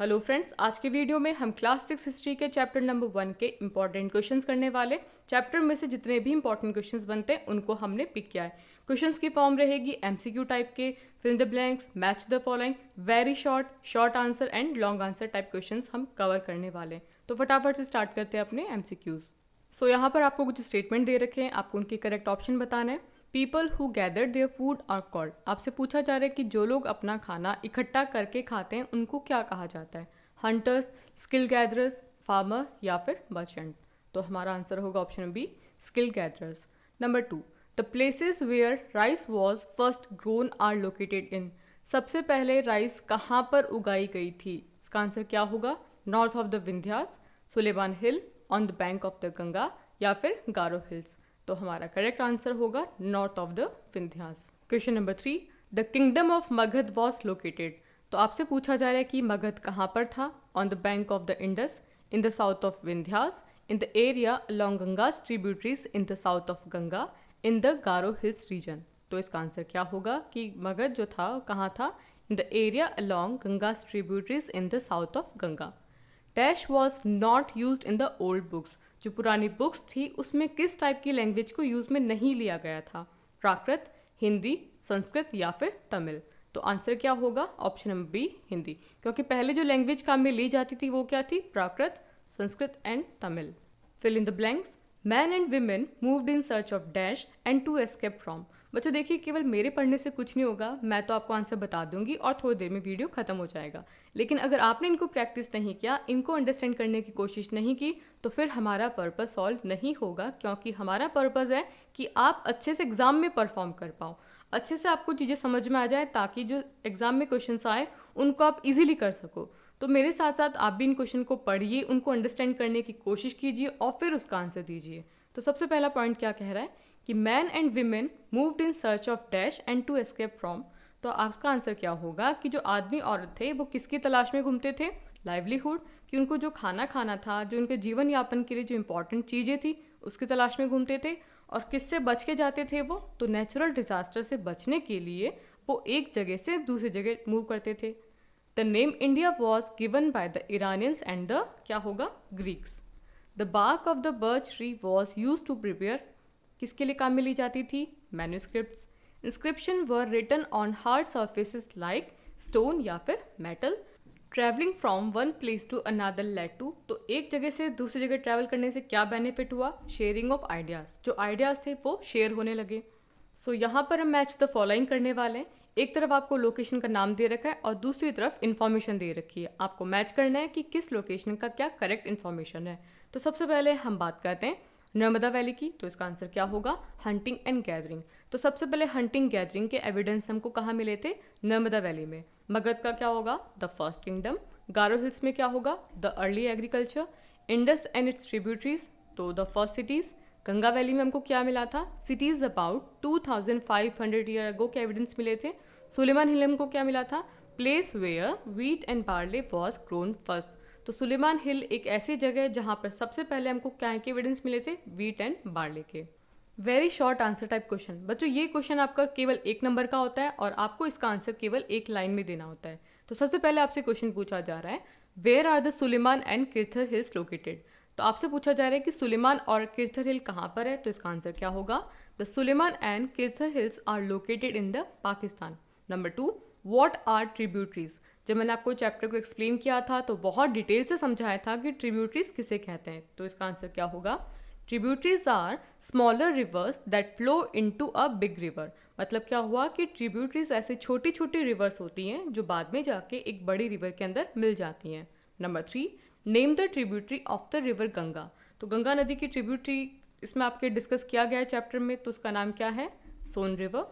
hello friends आज के video में हम क्लास सिक्स हिस्ट्री के चैप्टर नंबर वन के इंपॉर्टेंट क्वेश्चंस करने वाले चैप्टर में से जितने भी इंपॉर्टेंट क्वेश्चंस बनते हैं उनको हमने पिक किया है क्वेश्चंस की फॉर्म रहेगी एमसीक्यू टाइप के fill the blanks match the following very short short answer and long answer type question हम कवर करने वाले हैं तो फटाफट से स्टार्ट करते हैं अपने एम सो यहाँ पर आपको कुछ स्टेटमेंट दे रखे हैं आपको उनके करेक्ट ऑप्शन बताना है people who gather their food are called आपसे पूछा जा रहा है कि जो लोग अपना खाना इकट्ठा करके खाते हैं उनको क्या कहा जाता है हंटर्स स्किल गैदरर्स फार्मर या फिर मर्चेंट तो हमारा आंसर होगा option B skill gatherers number two the places where rice was first grown are located in सबसे पहले राइस कहाँ पर उगाई गई थी इसका आंसर क्या होगा north of the Vindhyas Sulaiman hill on the bank of the Ganga या फिर गारो हिल्स तो हमारा करेक्ट आंसर होगा north of the Vindhyas question number three the kingdom of Magadha was located तो आपसे पूछा जा रहा है कि मगध कहाँ पर था on the bank of the Indus in the south of Vindhyas in the area along Ganga tributaries in the south of Ganga in the Garo hills region तो इसका आंसर क्या होगा कि मगध जो था कहाँ था in the area along Ganga tributaries in the south of Ganga dash was not use in the old books जो पुरानी बुक्स थी उसमें किस टाइप की लैंग्वेज को यूज़ में नहीं लिया गया था प्राकृत हिंदी संस्कृत या फिर तमिल तो आंसर क्या होगा ऑप्शन नंबर बी हिंदी क्योंकि पहले जो लैंग्वेज काम में ली जाती थी वो क्या थी Prakrit Sanskrit and Tamil fill in the blanks men and women moved in search of dash and to escape from बच्चों देखिए केवल मेरे पढ़ने से कुछ नहीं होगा मैं तो आपको आंसर बता दूंगी और थोड़ी देर में वीडियो ख़त्म हो जाएगा लेकिन अगर आपने इनको प्रैक्टिस नहीं किया इनको अंडरस्टैंड करने की कोशिश नहीं की तो फिर हमारा पर्पज़ सॉल्व नहीं होगा क्योंकि हमारा पर्पज़ है कि आप अच्छे से एग्ज़ाम में परफॉर्म कर पाओ अच्छे से आपको चीज़ें समझ में आ जाए ताकि जो एग्ज़ाम में क्वेश्चन आए उनको आप इजीली कर सको तो मेरे साथ साथ आप भी इन क्वेश्चन को पढ़िए उनको अंडरस्टैंड करने की कोशिश कीजिए और फिर उसका आंसर दीजिए तो सबसे पहला पॉइंट क्या कह रहा है कि men and women moved in search of dash and to escape from तो आपका आंसर क्या होगा कि जो आदमी औरत थे वो किसकी तलाश में घूमते थे लाइवलीहुड कि उनको जो खाना खाना था जो उनके जीवन यापन के लिए जो इम्पोर्टेंट चीज़ें थी उसकी तलाश में घूमते थे और किससे बच के जाते थे वो तो नेचुरल डिज़ास्टर से बचने के लिए वो एक जगह से दूसरी जगह मूव करते थे the name India was given by the Iranians and the क्या होगा Greeks the bark of the birch tree was use to prepare किसके लिए काम में ली जाती थी manuscript inscription were written on hard surfaces like stone या फिर metal travelling from one place to another led to तो एक जगह से दूसरी जगह ट्रैवल करने से क्या बेनिफिट हुआ शेयरिंग ऑफ आइडियाज़ जो आइडियाज़ थे वो शेयर होने लगे सो so, यहाँ पर हम मैच द फॉलोइंग करने वाले हैं एक तरफ आपको लोकेशन का नाम दे रखा है और दूसरी तरफ इन्फॉर्मेशन दे रखी है आपको मैच करना है कि किस लोकेशन का क्या करेक्ट इन्फॉर्मेशन है तो सबसे पहले हम बात करते हैं नर्मदा वैली की तो इसका आंसर क्या होगा हंटिंग एंड गैदरिंग तो सबसे पहले हंटिंग गैदरिंग के एविडेंस हमको कहाँ मिले थे नर्मदा वैली में मगध का क्या होगा the first kingdom Garo hills में क्या होगा the early agriculture Indus and its tributaries तो the first cities Ganga valley में हमको क्या मिला था सिटीज़ अबाउट 2500 ईयर अगो के एविडेंस मिले थे सुलेमान हिल हमको क्या मिला था place where wheat and barley was grown first तो सुलेमान हिल एक ऐसी जगह है जहाँ पर सबसे पहले हमको क्या के एविडेंस मिले थे वीट एंड बार्ले के very short answer type question बच्चों ये क्वेश्चन आपका केवल एक नंबर का होता है और आपको इसका आंसर केवल एक लाइन में देना होता है तो सबसे पहले आपसे क्वेश्चन पूछा जा रहा है where are the Sulaiman and Kirthar hills located तो आपसे पूछा जा रहा है कि सुलेमान और किर्थर हिल कहाँ पर है तो इसका आंसर क्या होगा the Sulaiman and Kirthar hills are located in the Pakistan number two what are tributaries जब मैंने आपको चैप्टर को एक्सप्लेन किया था तो बहुत डिटेल से समझाया था कि ट्रिब्यूटरीज किसे कहते हैं तो इसका आंसर क्या होगा tributaries are smaller rivers that flow into a big river मतलब क्या हुआ कि ट्रिब्यूटरीज ऐसे छोटी छोटी रिवर्स होती हैं जो बाद में जाके एक बड़ी रिवर के अंदर मिल जाती हैं number three name the tributary of the river Ganga तो गंगा नदी की ट्रिब्यूटरी इसमें आपके डिस्कस किया गया है चैप्टर में तो उसका नाम क्या है Son river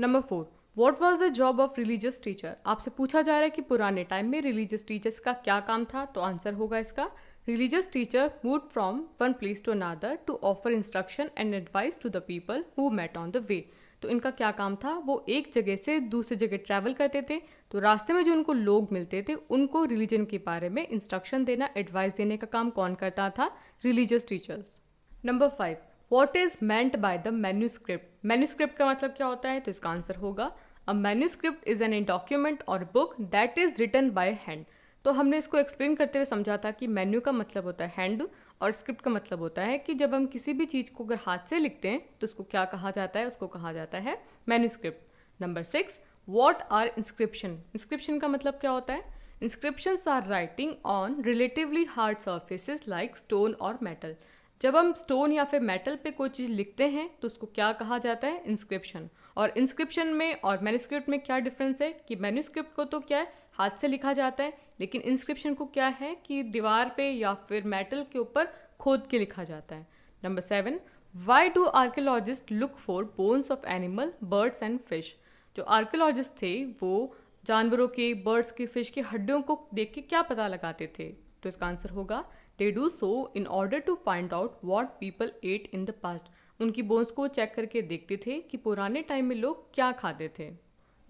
number four what was the job of religious teacher आपसे पूछा जा रहा है कि पुराने टाइम में रिलीजियस टीचर्स का क्या काम था तो आंसर होगा इसका religious teacher moved from one place to another to offer instruction and advice to the people who met on the way तो इनका क्या काम था वो एक जगह से दूसरी जगह ट्रैवल करते थे तो रास्ते में जो उनको लोग मिलते थे उनको रिलीजन के बारे में इंस्ट्रक्शन देना एडवाइस देने का काम कौन करता था religious teachers number five what is meant by the manuscript manuscript का मतलब क्या होता है तो इसका आंसर होगा a manuscript is an a document और book that is written by hand तो हमने इसको एक्सप्लेन करते हुए समझा था कि मेन्यू का मतलब होता है हैंड और स्क्रिप्ट का मतलब होता है कि जब हम किसी भी चीज़ को अगर हाथ से लिखते हैं तो उसको क्या कहा जाता है उसको कहा जाता है manuscript number six what are inscription inscription का मतलब क्या होता है inscriptions are writing on relatively hard surfaces like stone और मेटल जब हम स्टोन या फिर मेटल पे कोई चीज़ लिखते हैं तो उसको क्या कहा जाता है इंस्क्रिप्शन और इंस्क्रिप्शन में और मैन्यूस्क्रिप्ट में क्या डिफरेंस है कि मैन्यूस्क्रिप्ट को तो क्या है हाथ से लिखा जाता है लेकिन इंस्क्रिप्शन को क्या है कि दीवार पे या फिर मेटल के ऊपर खोद के लिखा जाता है number seven why do archaeologist look for bones of animal birds and fish जो आर्कियोलॉजिस्ट थे वो जानवरों के बर्ड्स की फिश की हड्डियों को देख के क्या पता लगाते थे तो इसका आंसर होगा they do so in order to find out what people ate in the past उनकी बोन्स को चेक करके देखते थे कि पुराने टाइम में लोग क्या खाते थे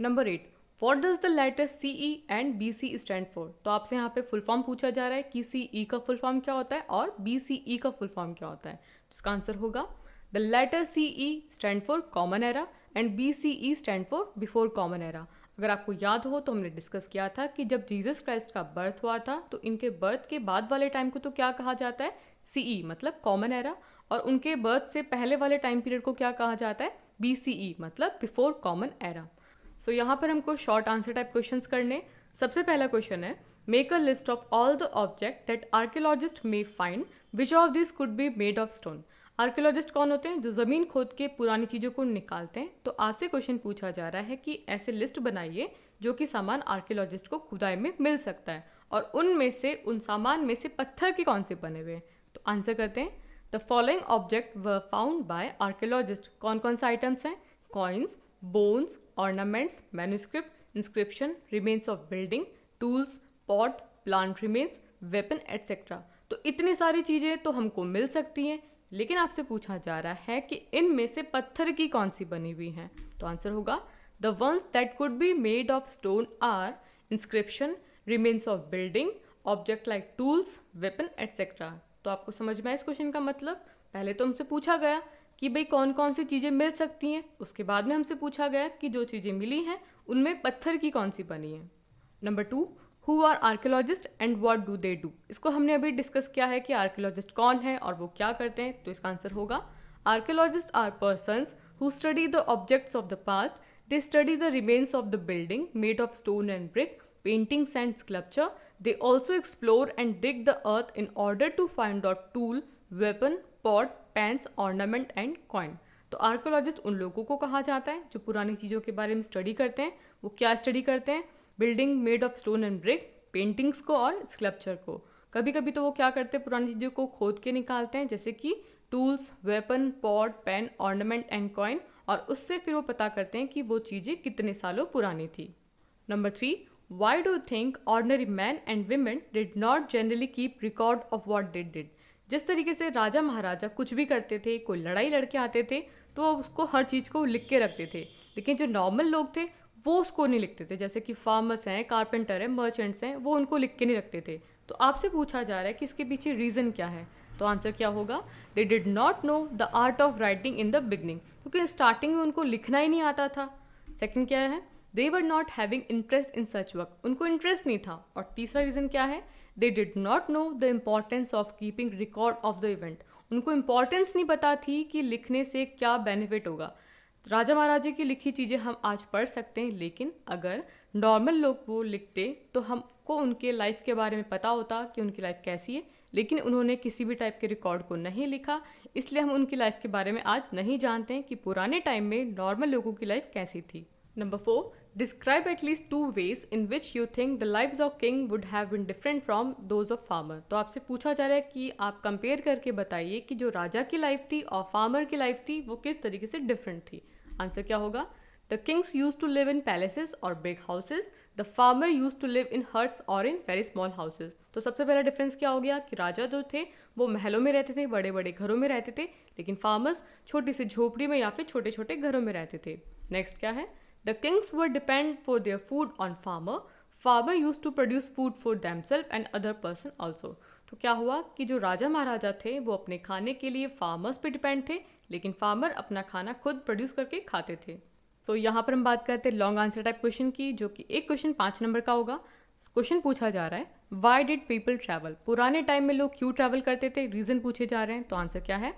number eight what does the letter C E and B C stand for तो आपसे यहाँ पे फुल फॉर्म पूछा जा रहा है कि सी ई e का फुल फॉर्म क्या होता है और बी सी ई का फुल फॉर्म क्या होता है तो इसका आंसर होगा the letter C E stand for common era and B C E stand for before common era अगर आपको याद हो तो हमने डिस्कस किया था कि जब जीसस क्राइस्ट का बर्थ हुआ था तो इनके बर्थ के बाद वाले टाइम को तो क्या कहा जाता है सीई e, मतलब कॉमन एरा और उनके बर्थ से पहले वाले टाइम पीरियड को क्या कहा जाता है बी e, मतलब बिफोर कॉमन एरा सो यहाँ पर हमको शॉर्ट आंसर टाइप क्वेश्चन करने सबसे पहला क्वेश्चन है make a list of all the object that archaeologist may find which of this could be made of stone archaeologist कौन होते हैं जो ज़मीन खोद के पुरानी चीज़ों को निकालते हैं तो आपसे क्वेश्चन पूछा जा रहा है कि ऐसे लिस्ट बनाइए जो कि सामान आर्कियोलॉजिस्ट को खुदाई में मिल सकता है और उनमें से उन सामान में से पत्थर के कौन से बने हुए हैं तो आंसर करते हैं the following object were found by archaeologist कौन कौन से आइटम्स हैं coins bones ornaments manuscript inscription remains of building tools pot plant remains weapon etcetera तो इतनी सारी चीज़ें तो हमको मिल सकती हैं लेकिन आपसे पूछा जा रहा है कि इनमें से पत्थर की कौन सी बनी हुई हैं तो आंसर होगा the ones that could be made of stone are inscription remains of building object like tools weapon etcetera तो आपको समझ में आया इस क्वेश्चन का मतलब पहले तो हमसे पूछा गया कि भाई कौन कौन सी चीज़ें मिल सकती हैं उसके बाद में हमसे पूछा गया कि जो चीज़ें मिली हैं उनमें पत्थर की कौन सी बनी है number two who are archaeologist and what do they do इसको हमने अभी डिस्कस किया है कि आर्कोलॉजिस्ट कौन है और वो क्या करते हैं तो इसका आंसर होगा archaeologist are persons who study the objects of the past they study the remains of the building made of stone and brick paintings and sculpture they also explore and dig the earth in order to find out tool weapon pot pans ornament and coin तो archaeologist उन लोगों को कहा जाता है जो पुरानी चीज़ों के बारे में स्टडी करते हैं वो क्या स्टडी करते हैं building made of stone and brick paintings को और स्कल्पचर को कभी कभी तो वो क्या करते हैं पुरानी चीज़ों को खोद के निकालते हैं जैसे कि tools weapon pot pan ornament and coin और उससे फिर वो पता करते हैं कि वो चीज़ें कितने सालों पुरानी थी number three why do think ordinary man and women did not generally keep record of what did did जिस तरीके से राजा महाराजा कुछ भी करते थे कोई लड़ाई लड़के आते थे तो उसको हर चीज़ को लिख के रखते थे लेकिन जो नॉर्मल लोग थे वो उसको नहीं लिखते थे जैसे कि फार्मर्स हैं कारपेंटर हैं मर्चेंट्स हैं वो उनको लिख के नहीं रखते थे तो आपसे पूछा जा रहा है कि इसके पीछे रीज़न क्या है तो आंसर क्या होगा they did not know the art of writing in the beginning क्योंकि स्टार्टिंग में उनको लिखना ही नहीं आता था सेकेंड क्या है they were not having interest in such work उनको इंटरेस्ट नहीं था और तीसरा रीज़न क्या है they did not know the importance of keeping record of the event उनको इम्पॉर्टेंस नहीं पता थी कि लिखने से क्या बेनिफिट होगा राजा महाराजे की लिखी चीज़ें हम आज पढ़ सकते हैं लेकिन अगर नॉर्मल लोग वो लिखते तो हमको उनके लाइफ के बारे में पता होता कि उनकी लाइफ कैसी है लेकिन उन्होंने किसी भी टाइप के रिकॉर्ड को नहीं लिखा इसलिए हम उनकी लाइफ के बारे में आज नहीं जानते हैं कि पुराने टाइम में नॉर्मल लोगों की लाइफ कैसी थी number four describe at least two ways in which you think the life of king would have been different from those of farmer तो आपसे पूछा जा रहा है कि आप कंपेयर करके बताइए कि जो राजा की लाइफ थी और फार्मर की लाइफ थी वो किस तरीके से डिफरेंट थी आंसर क्या होगा the kings used to live in palaces और big houses the farmer used to live in huts और इन वेरी स्मॉल हाउसेज तो सबसे पहला डिफरेंस क्या हो गया कि राजा जो थे वो महलों में रहते थे बड़े बड़े घरों में रहते थे लेकिन फार्मर्स छोटी सी झोपड़ी में या फिर छोटे छोटे घरों में रहते थे नेक्स्ट क्या है the kings were depend for their food on farmer farmer used to produce food for them self and other person also तो क्या हुआ कि जो राजा महाराजा थे वो अपने खाने के लिए फार्मर्स पे डिपेंड थे लेकिन फार्मर अपना खाना खुद प्रोड्यूस करके खाते थे सो so, यहाँ पर हम बात करते हैं लॉन्ग आंसर टाइप क्वेश्चन की जो कि एक क्वेश्चन पाँच नंबर का होगा क्वेश्चन पूछा जा रहा है वाई डिड पीपल ट्रैवल पुराने टाइम में लोग क्यों ट्रैवल करते थे रीज़न पूछे जा रहे हैं तो आंसर क्या है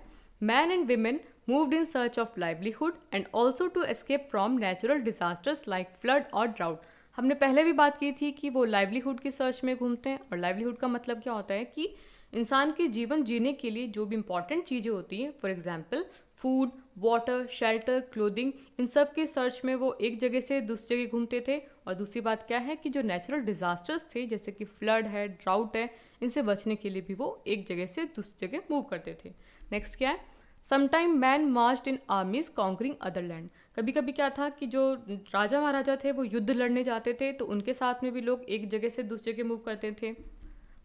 man and women moved in search of livelihood and also to escape from natural disasters like flood और ड्राउट हमने पहले भी बात की थी कि वो लाइवलीहुड की सर्च में घूमते हैं और लाइवलीहुड का मतलब क्या होता है कि इंसान के जीवन जीने के लिए जो भी इंपॉर्टेंट चीज़ें होती हैं for example food water shelter clothing इन सब के सर्च में वो एक जगह से दूसरी जगह घूमते थे और दूसरी बात क्या है कि जो नेचुरल डिजास्टर्स थे जैसे कि फ्लड है ड्राउट है इनसे बचने के लिए भी वो एक जगह से दूसरी जगह मूव करते थे नेक्स्ट क्या है sometime man marched in armies conquering other land कभी कभी क्या था कि जो राजा महाराजा थे वो युद्ध लड़ने जाते थे तो उनके साथ में भी लोग एक जगह से दूसरी जगह मूव करते थे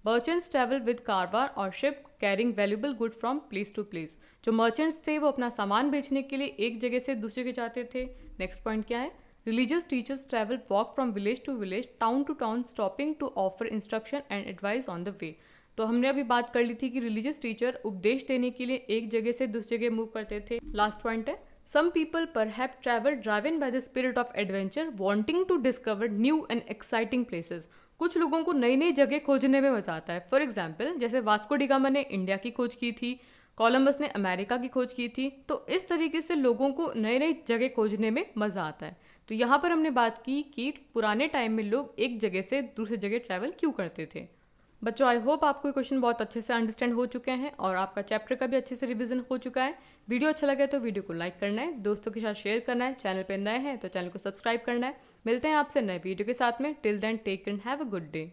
मर्चेंट्स ट्रेवल विद कारवार और ship carrying valuable good from place to place जो मर्चेंट्स थे वो अपना सामान बेचने के लिए एक जगह से दूसरे के जाते थे नेक्स्ट पॉइंट क्या है religious teachers travel walk from village to village town to town stopping to offer instruction and advice on the way तो हमने अभी बात कर ली थी कि रिलीजियस टीचर उपदेश देने के लिए एक जगह से दूसरी जगह मूव करते थे लास्ट पॉइंट है सम पीपल पर have travel driven by the spirit of adventure wanting to discover new and exciting places कुछ लोगों को नई नई जगह खोजने में मज़ा आता है फॉर एग्जाम्पल जैसे वास्को डिगामा ने इंडिया की खोज की थी कोलम्बस ने अमेरिका की खोज की थी तो इस तरीके से लोगों को नई नई जगह खोजने में मज़ा आता है तो यहाँ पर हमने बात की कि पुराने टाइम में लोग एक जगह से दूसरी जगह ट्रैवल क्यों करते थे बच्चों आई होप आपको ये क्वेश्चन बहुत अच्छे से अंडरस्टैंड हो चुके हैं और आपका चैप्टर का भी अच्छे से रिवीजन हो चुका है वीडियो अच्छा लगे तो वीडियो को लाइक करना है दोस्तों के साथ शेयर करना है चैनल पर नए हैं तो चैनल को सब्सक्राइब करना है मिलते हैं आपसे नए वीडियो के साथ में till then take and have a good day